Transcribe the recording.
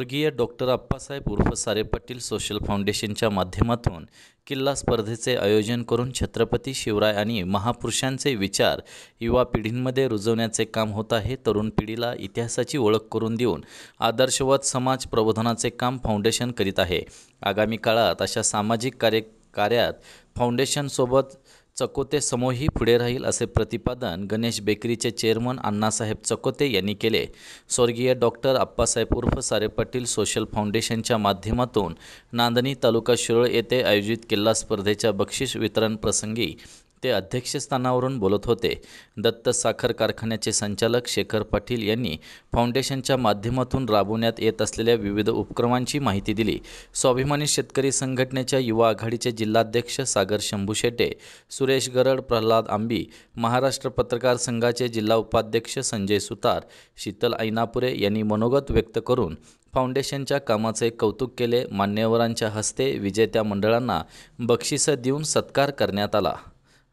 स्वर्गीय डॉक्टर अप्पासाहेब उर्फ सारे पाटील सोशल फाउंडेशनच्या माध्यमातून किल्ला स्पर्धेचे आयोजन करून छत्रपती शिवराय आणि महापुरुषांचे विचार युवा पिढींमध्ये रुजवण्याचे काम होत आहे तरुण पिढीला इतिहासाची ओळख करून देऊन आदर्शवत समाज प्रबोधनाचे काम फाउंडेशन करीत आहे आगामी काळात अशा सामाजिक कार्य कार्यात फाउंडेशनसोबत चकोते समूहही पुढे राहील असे प्रतिपादन गणेश बेकरीचे चेअरमन अण्णासाहेब चकोते यांनी केले स्वर्गीय डॉक्टर आप्पासाहेब उर्फ सारे पाटील सोशल फाउंडेशनच्या माध्यमातून नांदणी तालुका शिरोळ येथे आयोजित किल्ला स्पर्धेच्या बक्षीस वितरण प्रसंगी ते अध्यक्षस्थानावरून बोलत होते दत्त साखर कारखान्याचे संचालक शेखर पाटील यांनी फाउंडेशनच्या माध्यमातून राबवण्यात येत असलेल्या विविध उपक्रमांची माहिती दिली स्वाभिमानी शेतकरी संघटनेच्या युवा आघाडीचे जिल्हाध्यक्ष सागर शंभू शेटे सुरेश गरड प्रल्हाद आंबी महाराष्ट्र पत्रकार संघाचे जिल्हा उपाध्यक्ष संजय सुतार शीतल ऐनापुरे यांनी मनोगत व्यक्त करून फाउंडेशनच्या कामाचे कौतुक केले मान्यवरांच्या हस्ते विजेत्या मंडळांना बक्षिसं देऊन सत्कार करण्यात आला